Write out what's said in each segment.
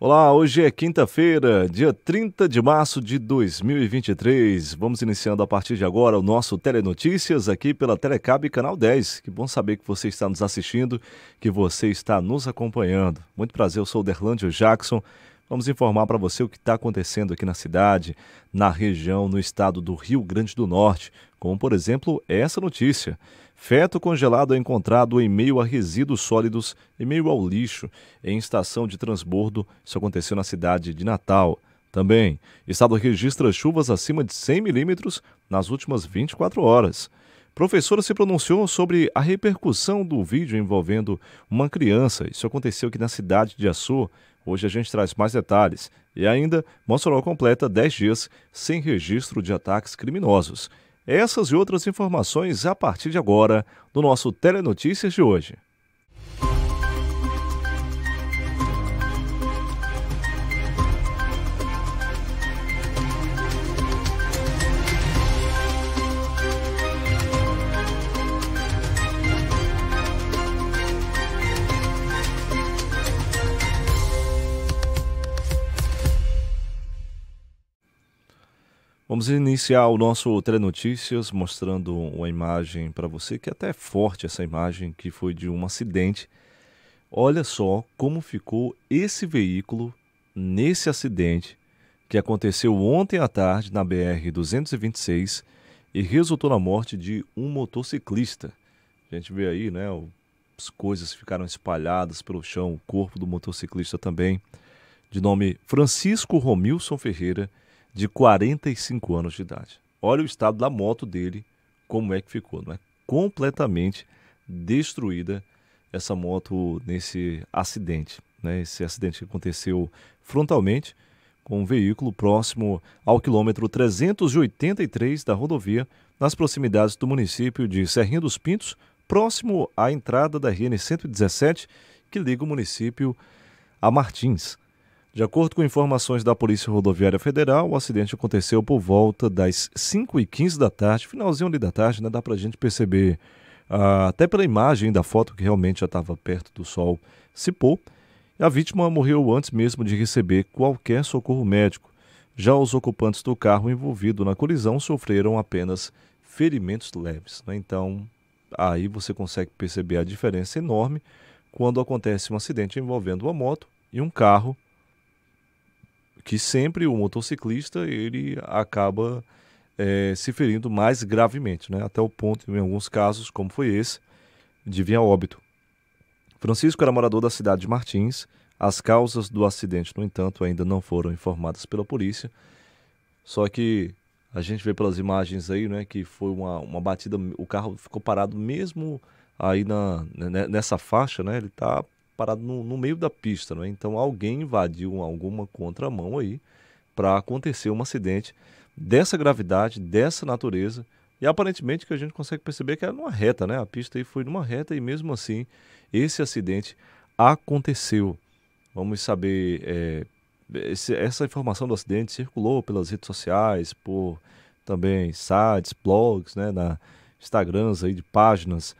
Olá, hoje é quinta-feira, dia 30 de março de 2023. Vamos iniciando a partir de agora o nosso Telenotícias aqui pela Telecab Canal 10. Que bom saber que você está nos assistindo, que você está nos acompanhando. Muito prazer, eu sou o Derlândio Jackson. Vamos informar para você o que está acontecendo aqui na cidade, na região, no estado do Rio Grande do Norte, como por exemplo essa notícia. Feto congelado é encontrado em meio a resíduos sólidos, e meio ao lixo, em estação de transbordo. Isso aconteceu na cidade de Natal. Também, estado registra chuvas acima de 100 milímetros nas últimas 24 horas. Professora se pronunciou sobre a repercussão do vídeo envolvendo uma criança. Isso aconteceu aqui na cidade de Açu. Hoje a gente traz mais detalhes. E ainda, Mossoró completa 10 dias sem registro de ataques criminosos. Essas e outras informações a partir de agora no nosso Telenotícias de hoje. Vamos iniciar o nosso Tre Notícias mostrando uma imagem para você, que é até é forte essa imagem, que foi de um acidente. Olha só como ficou esse veículo nesse acidente que aconteceu ontem à tarde na BR-226 e resultou na morte de um motociclista. A gente vê aí, né, as coisas ficaram espalhadas pelo chão, o corpo do motociclista também, de nome Francisco Romilson Ferreira, de 45 anos de idade. Olha o estado da moto dele, como é que ficou, não é? Completamente destruída essa moto nesse acidente, né? Esse acidente que aconteceu frontalmente com um veículo próximo ao quilômetro 383 da rodovia, nas proximidades do município de Serrinha dos Pintos, próximo à entrada da RN 117, que liga o município a Martins. De acordo com informações da Polícia Rodoviária Federal, o acidente aconteceu por volta das 5h15 da tarde, finalzinho ali da tarde, né? Dá pra gente perceber, ah, até pela imagem da foto, que realmente já estava perto do sol se pôr. A vítima morreu antes mesmo de receber qualquer socorro médico. Já os ocupantes do carro envolvido na colisão sofreram apenas ferimentos leves. Né? Então, aí você consegue perceber a diferença enorme quando acontece um acidente envolvendo uma moto e um carro que sempre o motociclista ele acaba é, se ferindo mais gravemente, né? até o ponto, em alguns casos, como foi esse, de vir a óbito. Francisco era morador da cidade de Martins. As causas do acidente, no entanto, ainda não foram informadas pela polícia. Só que a gente vê pelas imagens aí, né, que foi uma, uma batida, o carro ficou parado mesmo aí na, né, nessa faixa, né? Ele está parado no, no meio da pista, né? Então alguém invadiu alguma contramão aí para acontecer um acidente dessa gravidade, dessa natureza. E aparentemente que a gente consegue perceber é que era numa reta, né? A pista aí foi numa reta e mesmo assim esse acidente aconteceu. Vamos saber, é, esse, essa informação do acidente circulou pelas redes sociais, por também sites, blogs, né? Na Instagrams aí de páginas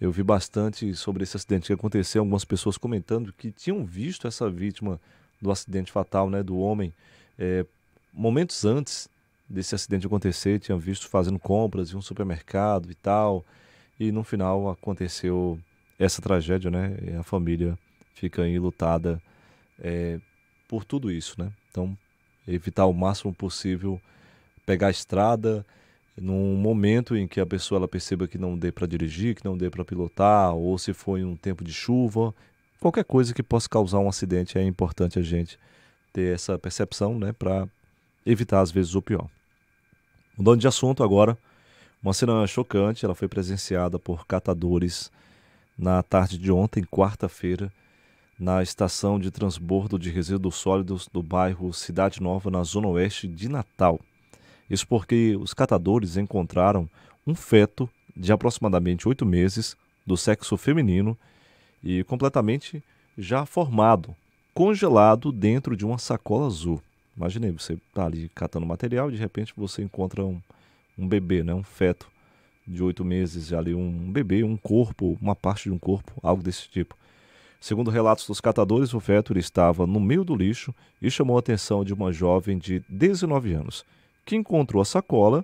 eu vi bastante sobre esse acidente que aconteceu, algumas pessoas comentando que tinham visto essa vítima do acidente fatal, né, do homem, é, momentos antes desse acidente acontecer, tinham visto fazendo compras em um supermercado e tal, e no final aconteceu essa tragédia, né, e a família fica enlutada é, por tudo isso, né. Então, evitar o máximo possível pegar a estrada, num momento em que a pessoa ela perceba que não dê para dirigir, que não dê para pilotar, ou se foi um tempo de chuva, qualquer coisa que possa causar um acidente, é importante a gente ter essa percepção, né, para evitar às vezes o pior. Mudando de assunto agora, uma cena chocante, ela foi presenciada por catadores na tarde de ontem, quarta-feira, na estação de transbordo de resíduos sólidos do bairro Cidade Nova, na zona oeste de Natal. Isso porque os catadores encontraram um feto de aproximadamente oito meses do sexo feminino e completamente já formado, congelado dentro de uma sacola azul. Imaginei, você está ali catando material e de repente você encontra um, um bebê, né? um feto de oito meses, ali um bebê, um corpo, uma parte de um corpo, algo desse tipo. Segundo relatos dos catadores, o feto estava no meio do lixo e chamou a atenção de uma jovem de 19 anos que encontrou a sacola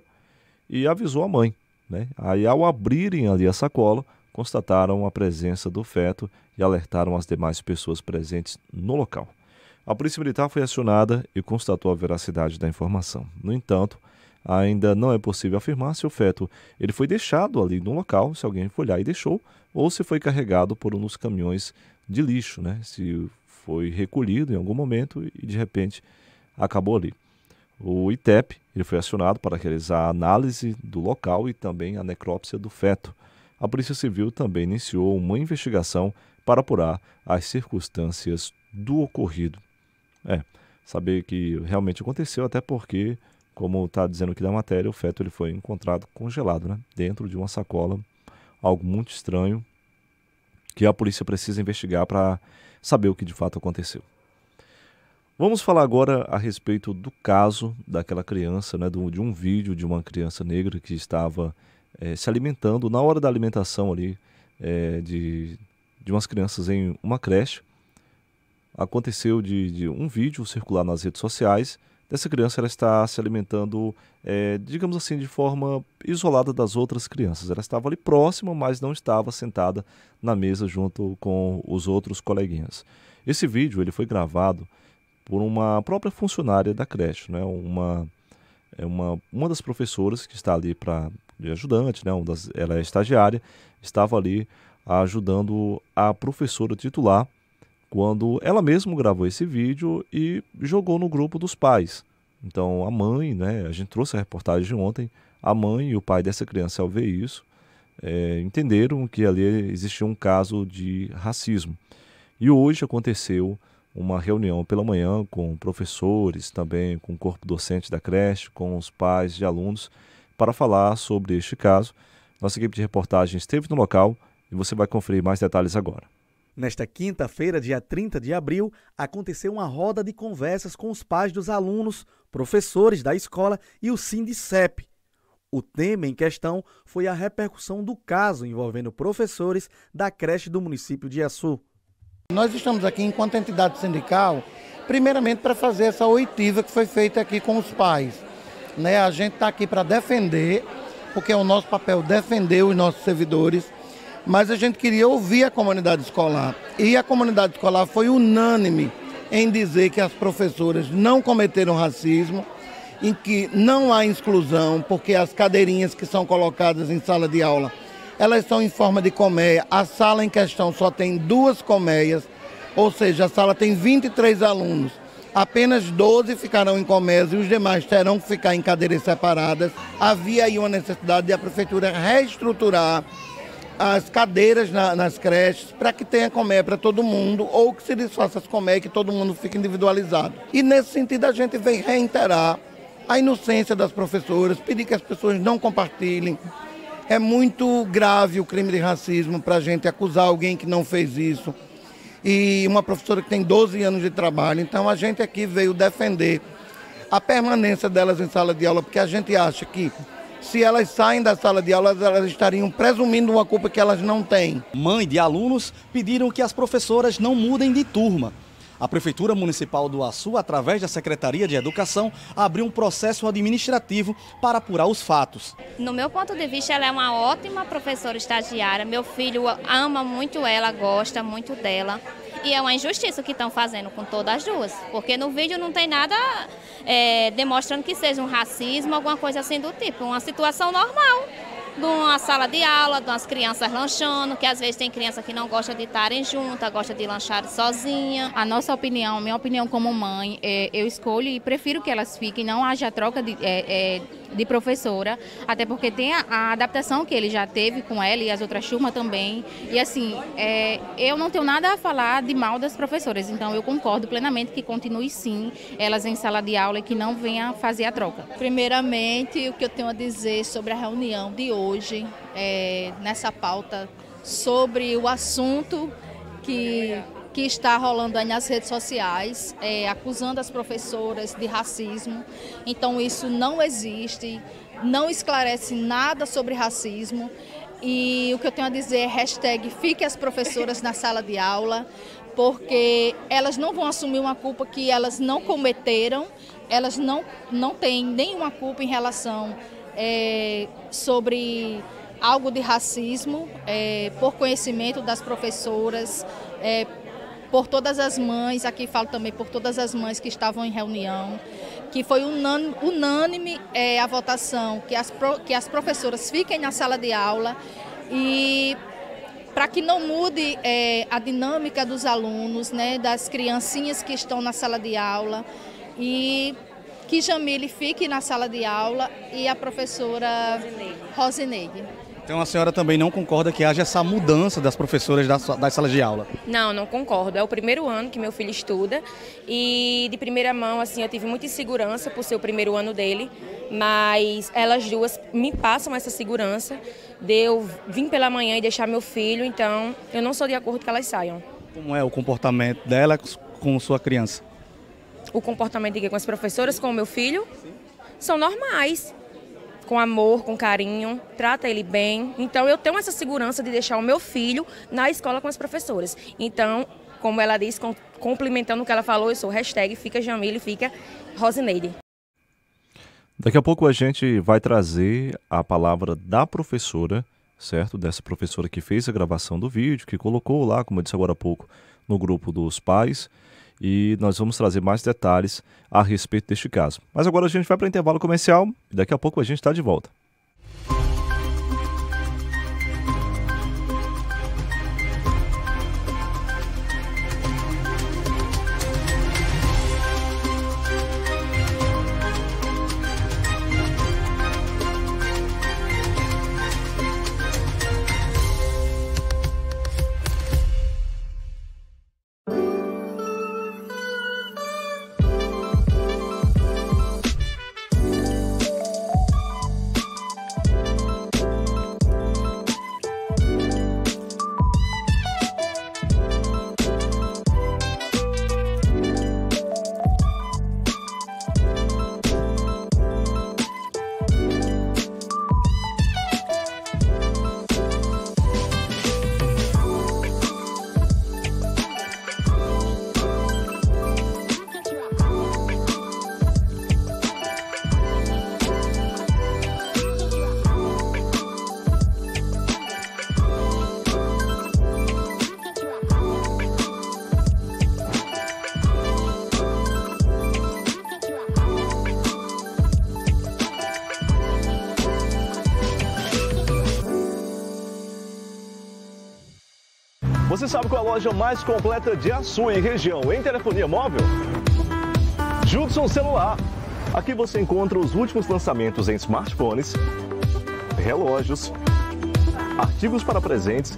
e avisou a mãe. Né? Aí, ao abrirem ali a sacola, constataram a presença do feto e alertaram as demais pessoas presentes no local. A Polícia Militar foi acionada e constatou a veracidade da informação. No entanto, ainda não é possível afirmar se o feto ele foi deixado ali no local, se alguém foi olhar e deixou, ou se foi carregado por um dos caminhões de lixo, né? se foi recolhido em algum momento e de repente acabou ali. O ITEP ele foi acionado para realizar a análise do local e também a necrópsia do feto. A Polícia Civil também iniciou uma investigação para apurar as circunstâncias do ocorrido. É, saber que realmente aconteceu, até porque, como está dizendo aqui na matéria, o feto ele foi encontrado congelado, né? Dentro de uma sacola, algo muito estranho, que a polícia precisa investigar para saber o que de fato aconteceu. Vamos falar agora a respeito do caso daquela criança, né, do, de um vídeo de uma criança negra que estava é, se alimentando na hora da alimentação ali é, de, de umas crianças em uma creche. Aconteceu de, de, um vídeo circular nas redes sociais dessa criança ela está se alimentando, é, digamos assim, de forma isolada das outras crianças. Ela estava ali próxima, mas não estava sentada na mesa junto com os outros coleguinhas. Esse vídeo ele foi gravado por uma própria funcionária da creche, né? Uma é uma uma das professoras que está ali para de ajudante, né? das, ela é estagiária, estava ali ajudando a professora titular quando ela mesma gravou esse vídeo e jogou no grupo dos pais. Então a mãe, né? A gente trouxe a reportagem de ontem. A mãe e o pai dessa criança, ao ver isso, é, entenderam que ali existia um caso de racismo. E hoje aconteceu uma reunião pela manhã com professores, também com o corpo docente da creche, com os pais de alunos, para falar sobre este caso. Nossa equipe de reportagem esteve no local e você vai conferir mais detalhes agora. Nesta quinta-feira, dia 30 de abril, aconteceu uma roda de conversas com os pais dos alunos, professores da escola e o Sindicep. O tema em questão foi a repercussão do caso envolvendo professores da creche do município de assu nós estamos aqui enquanto entidade sindical, primeiramente para fazer essa oitiva que foi feita aqui com os pais. Né? A gente está aqui para defender, porque é o nosso papel defender os nossos servidores, mas a gente queria ouvir a comunidade escolar. E a comunidade escolar foi unânime em dizer que as professoras não cometeram racismo, em que não há exclusão, porque as cadeirinhas que são colocadas em sala de aula elas são em forma de colmeia. A sala em questão só tem duas colmeias, ou seja, a sala tem 23 alunos. Apenas 12 ficarão em colmeias e os demais terão que ficar em cadeiras separadas. Havia aí uma necessidade de a prefeitura reestruturar as cadeiras na, nas creches para que tenha colmeia para todo mundo ou que se desfaça as colmeias que todo mundo fique individualizado. E nesse sentido a gente vem reiterar a inocência das professoras, pedir que as pessoas não compartilhem, é muito grave o crime de racismo para a gente acusar alguém que não fez isso. E uma professora que tem 12 anos de trabalho. Então a gente aqui veio defender a permanência delas em sala de aula, porque a gente acha que se elas saem da sala de aula, elas estariam presumindo uma culpa que elas não têm. Mãe de alunos pediram que as professoras não mudem de turma a Prefeitura Municipal do Açu, através da Secretaria de Educação, abriu um processo administrativo para apurar os fatos. No meu ponto de vista, ela é uma ótima professora estagiária. Meu filho ama muito ela, gosta muito dela. E é uma injustiça o que estão fazendo com todas as duas, porque no vídeo não tem nada é, demonstrando que seja um racismo, alguma coisa assim do tipo, uma situação normal de uma sala de aula, de umas crianças lanchando, que às vezes tem criança que não gosta de estarem juntas, gosta de lanchar sozinha. A nossa opinião, minha opinião como mãe, é, eu escolho e prefiro que elas fiquem, não haja troca de. É, é de professora, até porque tem a, a, adaptação que ele já teve com ela e as outras turmas também. E assim, é, eu não tenho nada a falar de mal das professoras, então eu concordo plenamente que continue sim elas em sala de aula e que não venha fazer a troca. Primeiramente, o que eu tenho a dizer sobre a reunião de hoje, é, nessa pauta sobre o assunto que que está rolando aí nas redes sociais, é, acusando as professoras de racismo. Então isso não existe, não esclarece nada sobre racismo. E o que eu tenho a dizer é hashtag fique as professoras na sala de aula, porque elas não vão assumir uma culpa que elas não cometeram, elas não, não têm nenhuma culpa em relação é, sobre algo de racismo, é, por conhecimento das professoras, é, por todas as mães, aqui falo também por todas as mães que estavam em reunião, que foi unânime, unânime eh, é, a votação, que as, que as professoras fiquem na sala de aula e para que não mude é, a dinâmica dos alunos, né, das criancinhas que estão na sala de aula e que Jamile fique na sala de aula e a professora Rosineide. Rosineide. Então a senhora também não concorda que haja essa mudança das professoras das, das salas de aula? Não, não concordo. É o primeiro ano que meu filho estuda e de primeira mão, assim, eu tive muita insegurança por ser o primeiro ano dele, mas elas duas me passam essa segurança de eu vir pela manhã e deixar meu filho, então eu não sou de acordo que elas saiam. Como é o comportamento dela com sua criança? O comportamento de com as professoras, com o meu filho? Sim. São normais com amor, com carinho, trata ele bem. Então eu tenho essa segurança de deixar o meu filho na escola com as professoras. Então, como ela disse, complementando o que ela falou, eu sou hashtag fica Jamile, fica Rosineide. Daqui a pouco a gente vai trazer a palavra da professora, certo? Dessa professora que fez a gravação do vídeo, que colocou lá, como eu disse agora há pouco, no grupo dos pais e nós vamos trazer mais detalhes a respeito deste caso. Mas agora a gente vai para intervalo comercial e daqui a pouco a gente está de volta. loja mais completa de Açu e região em telefonia móvel? Judson Celular. Aqui você encontra os últimos lançamentos em smartphones, relógios, artigos para presentes,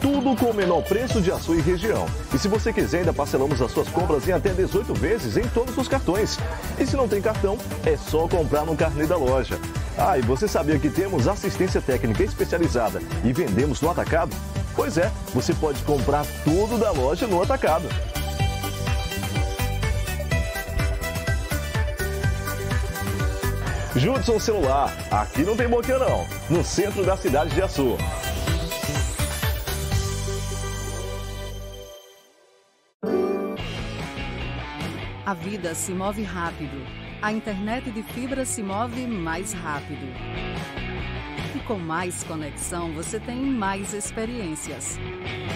tudo com o menor preço de Açu e região. E se você quiser, ainda parcelamos as suas compras em até 18 vezes em todos os cartões. E se não tem cartão, é só comprar no carnê da loja. Ah, e você sabia que temos assistência técnica especializada e vendemos no atacado? Pois é, você pode comprar tudo da loja no atacado. Judson Celular, aqui não tem boquinha não, no centro da cidade de Açu. A vida se move rápido. A internet de fibra se move mais rápido. Com mais conexão, você tem mais experiências.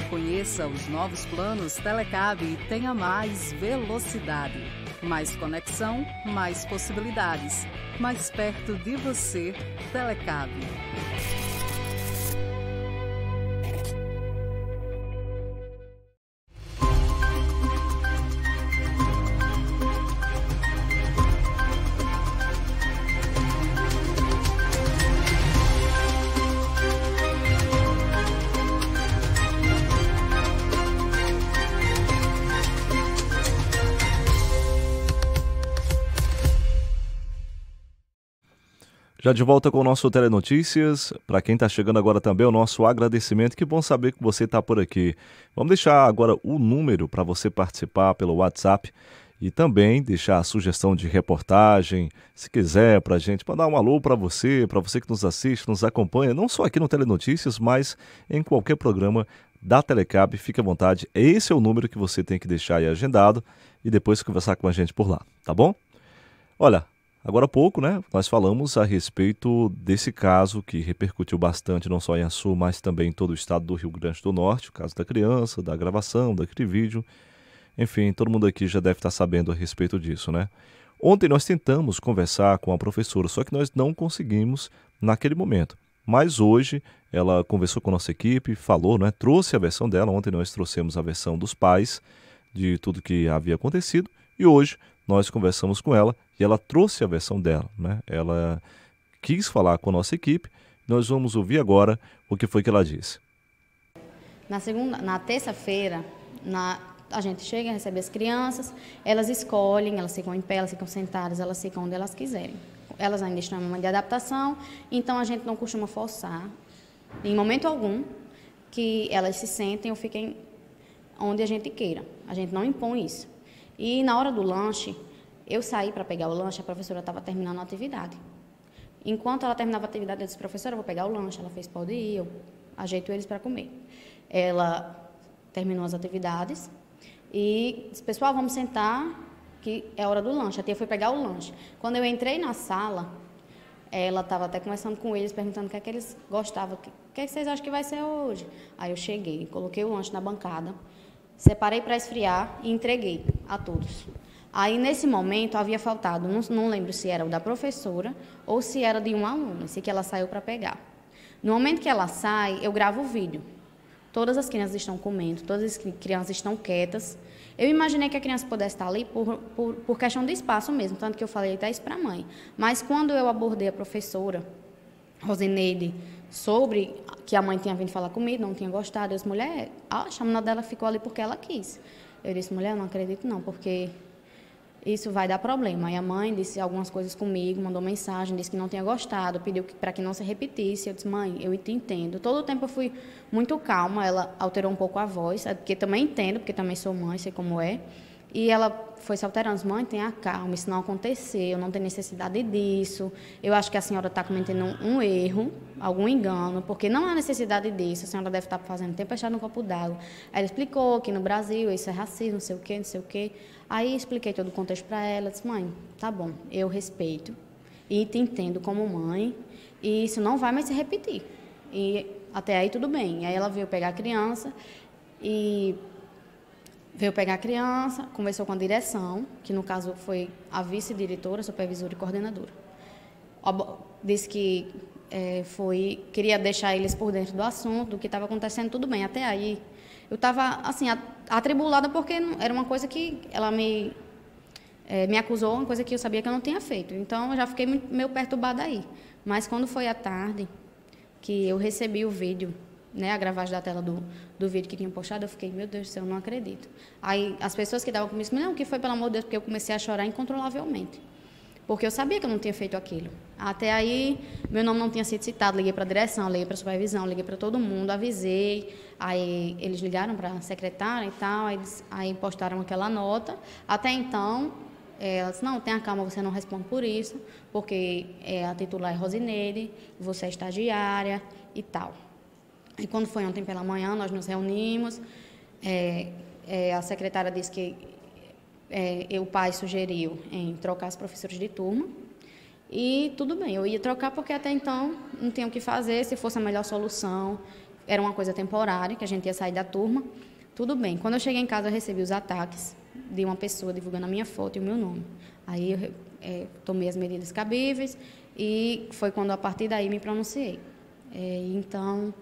Conheça os novos planos Telecab e tenha mais velocidade. Mais conexão, mais possibilidades. Mais perto de você, Telecab. Já de volta com o nosso Telenotícias. Para quem está chegando agora também, o nosso agradecimento. Que bom saber que você está por aqui. Vamos deixar agora o número para você participar pelo WhatsApp e também deixar a sugestão de reportagem, se quiser, para a gente mandar um alô para você, para você que nos assiste, nos acompanha, não só aqui no Telenotícias, mas em qualquer programa da Telecab. Fique à vontade. Esse é o número que você tem que deixar aí agendado e depois conversar com a gente por lá, tá bom? Olha, Agora há pouco, né, nós falamos a respeito desse caso que repercutiu bastante não só em Assu, mas também em todo o estado do Rio Grande do Norte, o caso da criança, da gravação, daquele vídeo. Enfim, todo mundo aqui já deve estar sabendo a respeito disso, né? Ontem nós tentamos conversar com a professora, só que nós não conseguimos naquele momento. Mas hoje ela conversou com a nossa equipe, falou, né, trouxe a versão dela. Ontem nós trouxemos a versão dos pais de tudo que havia acontecido e hoje nós conversamos com ela e ela trouxe a versão dela, né? Ela quis falar com a nossa equipe. Nós vamos ouvir agora o que foi que ela disse. Na segunda, na terça-feira, na a gente chega, recebe as crianças, elas escolhem, elas ficam em pé, elas ficam sentadas, elas ficam onde elas quiserem. Elas ainda estão em uma de adaptação, então a gente não costuma forçar, em momento algum, que elas se sentem ou fiquem onde a gente queira. A gente não impõe isso. E na hora do lanche, eu saí para pegar o lanche, a professora estava terminando a atividade. Enquanto ela terminava a atividade, eu disse, professora, eu vou pegar o lanche. Ela fez, pode ir, eu ajeito eles para comer. Ela terminou as atividades e disse, pessoal, vamos sentar, que é hora do lanche. A tia foi pegar o lanche. Quando eu entrei na sala, ela estava até conversando com eles, perguntando o que é que eles gostavam, o que, é que vocês acham que vai ser hoje. Aí eu cheguei, coloquei o lanche na bancada, separei para esfriar e entreguei a todos. Aí, nesse momento, havia faltado, não, não, lembro se era o da professora ou se era de um aluno, se que ela saiu para pegar. No momento que ela sai, eu gravo o vídeo. Todas as crianças estão comendo, todas as crianças estão quietas. Eu imaginei que a criança pudesse estar ali por, por, por questão de espaço mesmo, tanto que eu falei até isso para a mãe. Mas quando eu abordei a professora, Rosineide sobre que a mãe tinha vindo falar comigo, não tinha gostado, eu disse, mulher, a chamada dela ficou ali porque ela quis. Eu disse, mulher, não acredito não, porque isso vai dar problema. E a mãe disse algumas coisas comigo, mandou mensagem, disse que não tinha gostado, pediu para que não se repetisse. Eu disse, mãe, eu te entendo. Todo o tempo eu fui muito calma, ela alterou um pouco a voz, é porque também entendo, porque também sou mãe, sei como é. E ela foi se alterando, mãe, tenha calma, isso não aconteceu, não tem necessidade disso. Eu acho que a senhora está cometendo um erro, algum engano, porque não há necessidade disso, a senhora deve estar tá fazendo tempestade no copo d'água. Aí ela explicou que no Brasil isso é racismo, não sei o quê, não sei o quê. Aí expliquei todo o contexto para ela, disse, mãe, tá bom, eu respeito e te entendo como mãe, e isso não vai mais se repetir. E até aí tudo bem. Aí ela veio pegar a criança e veio pegar a criança, conversou com a direção, que no caso foi a vice-diretora, supervisora e coordenadora. Disse que é, foi queria deixar eles por dentro do assunto, do que estava acontecendo, tudo bem. Até aí, eu estava assim atribulada porque era uma coisa que ela me é, me acusou, uma coisa que eu sabia que eu não tinha feito. Então, eu já fiquei meio perturbada aí. Mas quando foi à tarde que eu recebi o vídeo né, a gravagem da tela do, do vídeo que tinha postado, eu fiquei, meu Deus do céu, não acredito. Aí as pessoas que estavam comigo, não, que foi pelo amor de Deus, porque eu comecei a chorar incontrolavelmente. Porque eu sabia que eu não tinha feito aquilo. Até aí, meu nome não tinha sido citado. Liguei para a direção, liguei para a supervisão, liguei para todo mundo, avisei. Aí eles ligaram para a secretária e tal, aí, aí postaram aquela nota. Até então, eh, ela disse, não, tenha calma, você não responde por isso, porque é, a titular é Rosineide, você é estagiária e tal. E quando foi ontem pela manhã, nós nos reunimos. É, é, a secretária disse que é, o pai sugeriu em trocar as professores de turma. E tudo bem, eu ia trocar porque até então não tinha o que fazer, se fosse a melhor solução, era uma coisa temporária, que a gente ia sair da turma. Tudo bem. Quando eu cheguei em casa, eu recebi os ataques de uma pessoa divulgando a minha foto e o meu nome. Aí eu é, tomei as medidas cabíveis e foi quando, a partir daí, me pronunciei. É, então,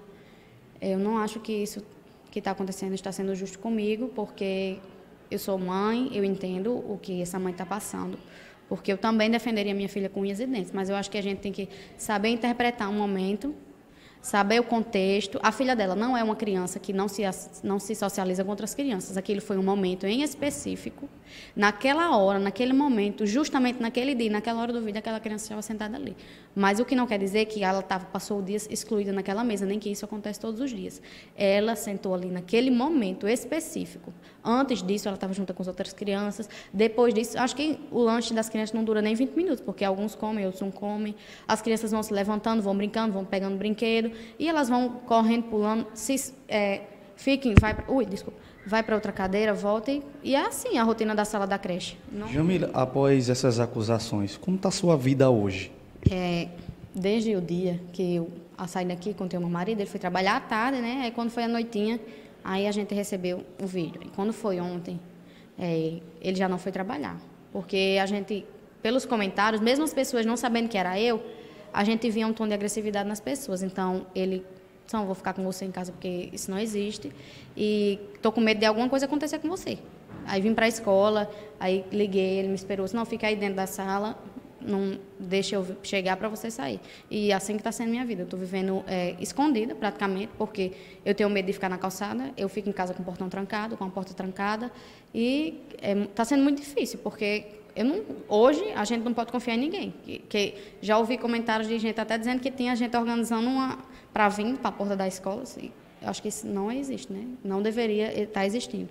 eu não acho que isso que está acontecendo está sendo justo comigo, porque eu sou mãe, eu entendo o que essa mãe está passando, porque eu também defenderia minha filha com unhas e dentes, mas eu acho que a gente tem que saber interpretar um momento, saber o contexto. A filha dela não é uma criança que não se, não se socializa com outras crianças, aquilo foi um momento em específico, naquela hora, naquele momento, justamente naquele dia, naquela hora do vídeo, aquela criança estava sentada ali. Mas o que não quer dizer que ela tava, passou o dia excluída naquela mesa, nem que isso acontece todos os dias. Ela sentou ali naquele momento específico. Antes disso, ela estava junto com as outras crianças. Depois disso, acho que o lanche das crianças não dura nem 20 minutos, porque alguns comem, outros não comem. As crianças vão se levantando, vão brincando, vão pegando brinquedo. E elas vão correndo, pulando, se. É, fiquem, vai pra, ui, desculpa, vai para outra cadeira, volta e, e, é assim a rotina da sala da creche. Não... Jamila, após essas acusações, como está sua vida hoje? É, desde o dia que eu saí daqui, contei o meu marido, ele foi trabalhar à tarde, né? Aí quando foi a noitinha, aí a gente recebeu o vídeo. E quando foi ontem, é, ele já não foi trabalhar. Porque a gente, pelos comentários, mesmo as pessoas não sabendo que era eu, a gente via um tom de agressividade nas pessoas. Então, ele não vou ficar com você em casa porque isso não existe e tô com medo de alguma coisa acontecer com você. Aí vim para a escola, aí liguei, ele me esperou, não fica aí dentro da sala não deixa eu chegar para você sair. E é assim que está sendo minha vida. Eu estou vivendo é, escondida, praticamente, porque eu tenho medo de ficar na calçada, eu fico em casa com o portão trancado, com a porta trancada. E está é, tá sendo muito difícil, porque não, hoje a gente não pode confiar em ninguém. Que, que, já ouvi comentários de gente até dizendo que tinha gente organizando uma para vir para a porta da escola. Assim, acho que isso não existe, né? Não deveria estar eh, tá existindo.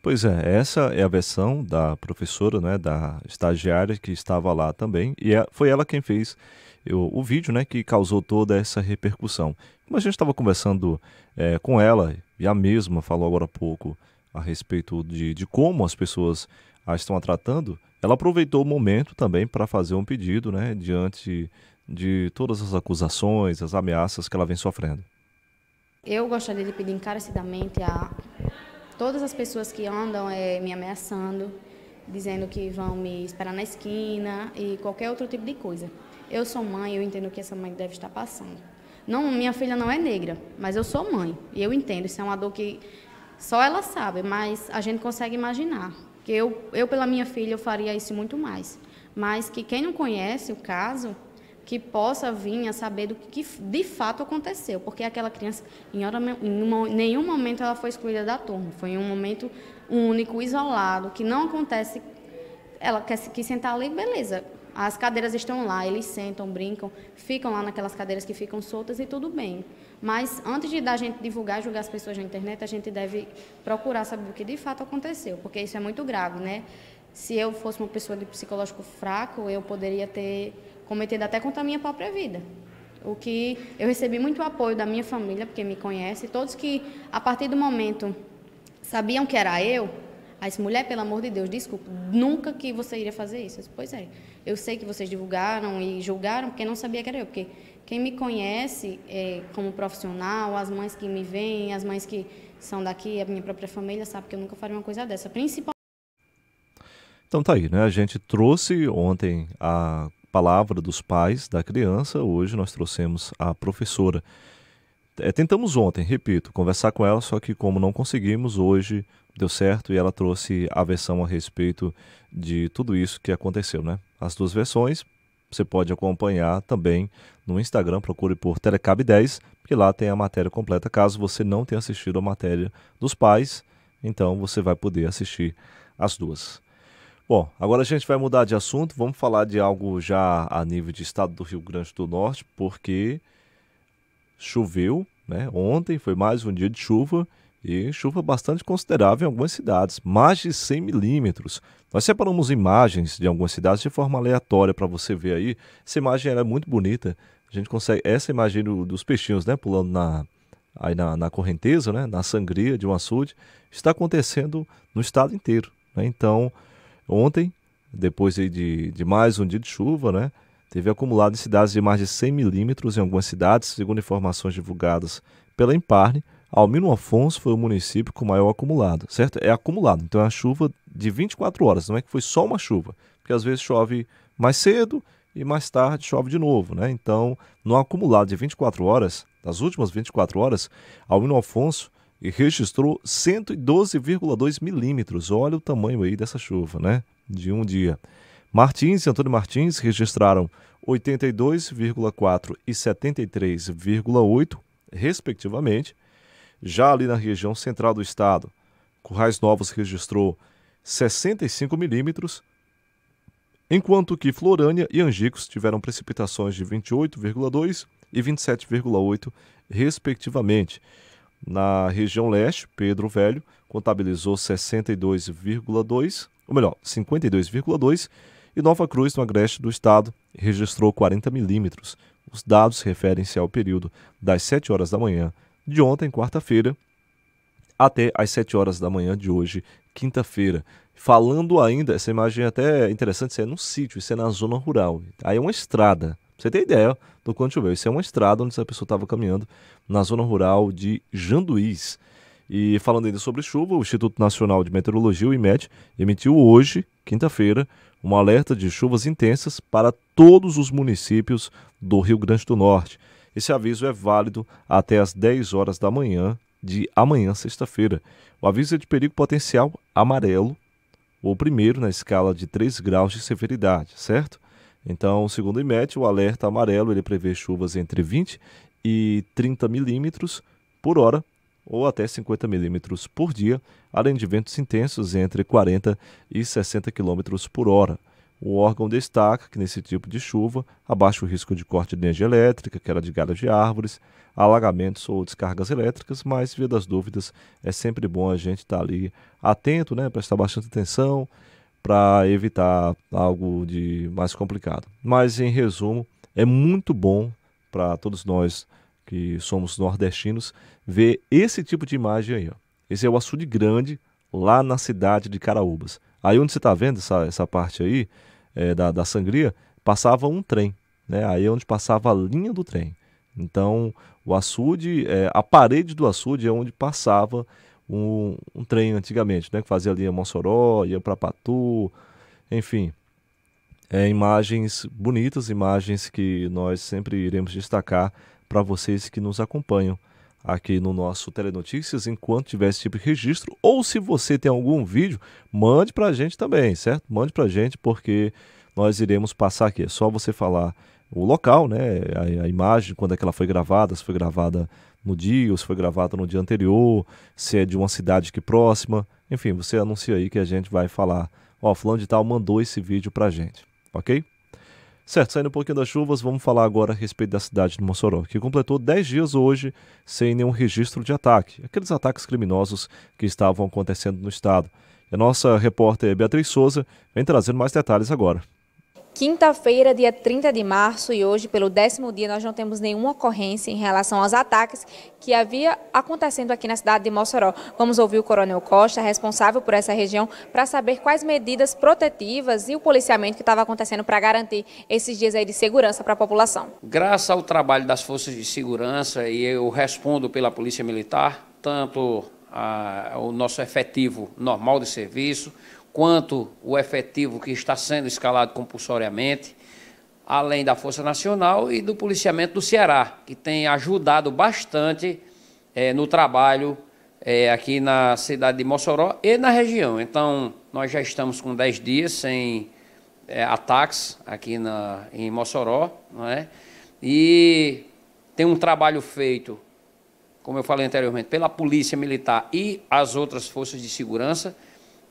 Pois é, essa é a versão da professora, né, da estagiária que estava lá também, e é, foi ela quem fez o, o vídeo, né, que causou toda essa repercussão. Como a gente estava conversando é, com ela, e a mesma falou agora há pouco a respeito de, de como as pessoas a estão a tratando, ela aproveitou o momento também para fazer um pedido, né, diante de todas as acusações, as ameaças que ela vem sofrendo. Eu gostaria de pedir encarecidamente a todas as pessoas que andam é, me ameaçando, dizendo que vão me esperar na esquina e qualquer outro tipo de coisa. Eu sou mãe, eu entendo o que essa mãe deve estar passando. Não, minha filha não é negra, mas eu sou mãe e eu entendo. Isso é uma dor que só ela sabe, mas a gente consegue imaginar. Que eu, eu pela minha filha, eu faria isso muito mais. Mas que quem não conhece o caso que possa vir a saber do que de fato aconteceu, porque aquela criança, em, hora, em nenhum momento ela foi excluída da turma, foi um momento único, isolado, que não acontece. Ela quer se sentar ali, beleza. As cadeiras estão lá, eles sentam, brincam, ficam lá naquelas cadeiras que ficam soltas e tudo bem. Mas antes de dar a gente divulgar, julgar as pessoas na internet, a gente deve procurar saber o que de fato aconteceu, porque isso é muito grave, né? Se eu fosse uma pessoa de psicológico fraco, eu poderia ter cometendo até contra a minha própria vida. O que eu recebi muito apoio da minha família, porque me conhece, todos que a partir do momento sabiam que era eu, Aí mulher, pelo amor de Deus, desculpa, nunca que você iria fazer isso. Eu disse, pois é, eu sei que vocês divulgaram e julgaram, porque não sabia que era eu. Porque quem me conhece é, como profissional, as mães que me veem, as mães que são daqui, a minha própria família, sabe que eu nunca faria uma coisa dessa, principalmente. Então tá aí, né? A gente trouxe ontem a palavra dos pais da criança, hoje nós trouxemos a professora. É, tentamos ontem, repito, conversar com ela, só que como não conseguimos, hoje deu certo e ela trouxe a versão a respeito de tudo isso que aconteceu, né? As duas versões você pode acompanhar também no Instagram, procure por Telecab 10, que lá tem a matéria completa. Caso você não tenha assistido a matéria dos pais, então você vai poder assistir as duas. Bom, agora a gente vai mudar de assunto, vamos falar de algo já a nível de estado do Rio Grande do Norte, porque choveu, né? Ontem foi mais um dia de chuva e chuva bastante considerável em algumas cidades, mais de 100 milímetros. Nós separamos imagens de algumas cidades de forma aleatória para você ver aí. Essa imagem é muito bonita. A gente consegue essa imagem do, dos peixinhos, né, pulando na aí na, na, correnteza, né, na sangria de um açude, está acontecendo no estado inteiro. Né? Então Ontem, depois de, de mais um dia de chuva, né? Teve acumulado em cidades de mais de 100 milímetros em algumas cidades, segundo informações divulgadas pela Imparne. Almino Afonso foi o município com maior acumulado, certo? É acumulado, então é a chuva de 24 horas, não é que foi só uma chuva, porque às vezes chove mais cedo e mais tarde chove de novo, né? Então, no acumulado de 24 horas, das últimas 24 horas, Almino Afonso e registrou 112,2 milímetros. Olha o tamanho aí dessa chuva, né? De um dia. Martins e Antônio Martins registraram 82,4 e 73,8, respectivamente. Já ali na região central do estado, Currais Novos registrou 65 milímetros, enquanto que Florânia e Angicos tiveram precipitações de 28,2 e 27,8, respectivamente. Na região leste, Pedro Velho contabilizou 62,2, ou melhor, 52,2, e Nova Cruz, no agreste do estado, registrou 40 milímetros. Os dados referem-se ao período das 7 horas da manhã de ontem, quarta-feira, até as 7 horas da manhã de hoje, quinta-feira. Falando ainda, essa imagem é até interessante, isso é num sítio, isso é na zona rural. Aí é uma estrada, você tem ideia do quanto choveu. Isso é uma estrada onde essa pessoa estava caminhando na zona rural de Janduís. E falando ainda sobre chuva, o Instituto Nacional de Meteorologia, o IMET, emitiu hoje, quinta-feira, um alerta de chuvas intensas para todos os municípios do Rio Grande do Norte. Esse aviso é válido até às 10 horas da manhã de amanhã, sexta-feira. O aviso é de perigo potencial amarelo, ou primeiro na escala de 3 graus de severidade, certo? Então, segundo o IMET, o alerta amarelo ele prevê chuvas entre 20 e 30 milímetros por hora ou até 50 milímetros por dia, além de ventos intensos entre 40 e 60 quilômetros por hora. O órgão destaca que nesse tipo de chuva, abaixa o risco de corte de energia elétrica, queda de galhos de árvores, alagamentos ou descargas elétricas, mas, via das dúvidas, é sempre bom a gente estar tá ali atento, né, prestar bastante atenção, para evitar algo de mais complicado. Mas em resumo, é muito bom para todos nós que somos nordestinos ver esse tipo de imagem aí. Ó. Esse é o açude grande lá na cidade de Caraúbas. Aí onde você está vendo essa, essa parte aí é, da, da sangria, passava um trem, né? Aí é onde passava a linha do trem. Então o açude, é, a parede do açude é onde passava um, um trem antigamente, né? Que fazia ali a Mossoró, ia para Patu, enfim. É, imagens bonitas, imagens que nós sempre iremos destacar para vocês que nos acompanham aqui no nosso Telenotícias, enquanto tiver esse tipo de registro, ou se você tem algum vídeo, mande para a gente também, certo? Mande para a gente porque nós iremos passar aqui. É só você falar o local, né? A, a imagem, quando é que ela foi gravada, se foi gravada no dia, ou se foi gravado no dia anterior, se é de uma cidade que é próxima. Enfim, você anuncia aí que a gente vai falar. Ó, oh, fulano de tal mandou esse vídeo pra gente, ok? Certo, saindo um pouquinho das chuvas, vamos falar agora a respeito da cidade de Mossoró, que completou 10 dias hoje sem nenhum registro de ataque, aqueles ataques criminosos que estavam acontecendo no estado. E a nossa repórter Beatriz Souza vem trazendo mais detalhes agora. Quinta-feira, dia 30 de março, e hoje, pelo décimo dia, nós não temos nenhuma ocorrência em relação aos ataques que havia acontecendo aqui na cidade de Mossoró. Vamos ouvir o Coronel Costa, responsável por essa região, para saber quais medidas protetivas e o policiamento que estava acontecendo para garantir esses dias aí de segurança para a população. Graças ao trabalho das forças de segurança, e eu respondo pela Polícia Militar, tanto a, o nosso efetivo normal de serviço, quanto o efetivo que está sendo escalado compulsoriamente, além da Força Nacional e do policiamento do Ceará, que tem ajudado bastante é, no trabalho é, aqui na cidade de Mossoró e na região. Então, nós já estamos com 10 dias sem é, ataques aqui na, em Mossoró, não é? e tem um trabalho feito, como eu falei anteriormente, pela Polícia Militar e as outras forças de segurança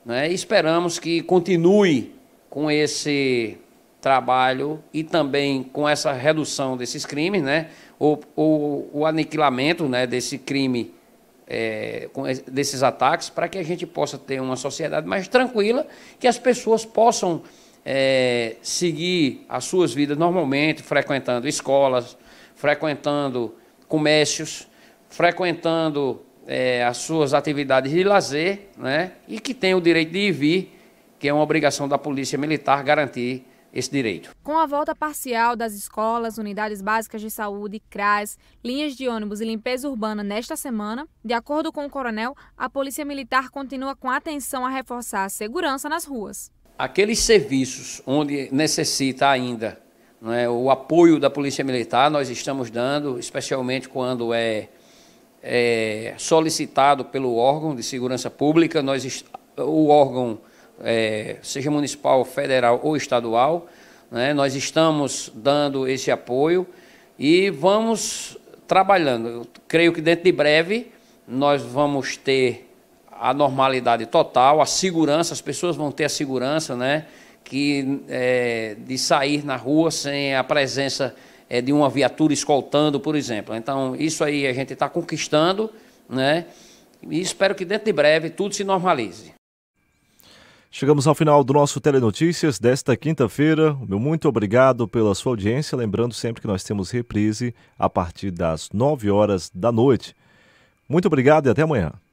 né? Esperamos que continue com esse trabalho e também com essa redução desses crimes, né? o, o, o aniquilamento né, desse crime, é, desses ataques, para que a gente possa ter uma sociedade mais tranquila, que as pessoas possam é, seguir as suas vidas normalmente, frequentando escolas, frequentando comércios, frequentando é, as suas atividades de lazer, né? E que tem o direito de ir e vir, que é uma obrigação da Polícia Militar garantir esse direito. Com a volta parcial das escolas, unidades básicas de saúde, CRAS, linhas de ônibus e limpeza urbana nesta semana, de acordo com o coronel, a Polícia Militar continua com atenção a reforçar a segurança nas ruas. Aqueles serviços onde necessita ainda né, o apoio da Polícia Militar, nós estamos dando, especialmente quando é é, solicitado pelo órgão de segurança pública, nós, o órgão, é, seja municipal, federal ou estadual, né, nós estamos dando esse apoio e vamos trabalhando. Eu creio que dentro de breve nós vamos ter a normalidade total, a segurança, as pessoas vão ter a segurança né, que, é, de sair na rua sem a presença é, de uma viatura escoltando, por exemplo. Então, isso aí a gente está conquistando, né? E espero que dentro de breve tudo se normalize. Chegamos ao final do nosso Telenotícias desta quinta-feira. Meu muito obrigado pela sua audiência. Lembrando sempre que nós temos reprise a partir das 9 horas da noite. Muito obrigado e até amanhã.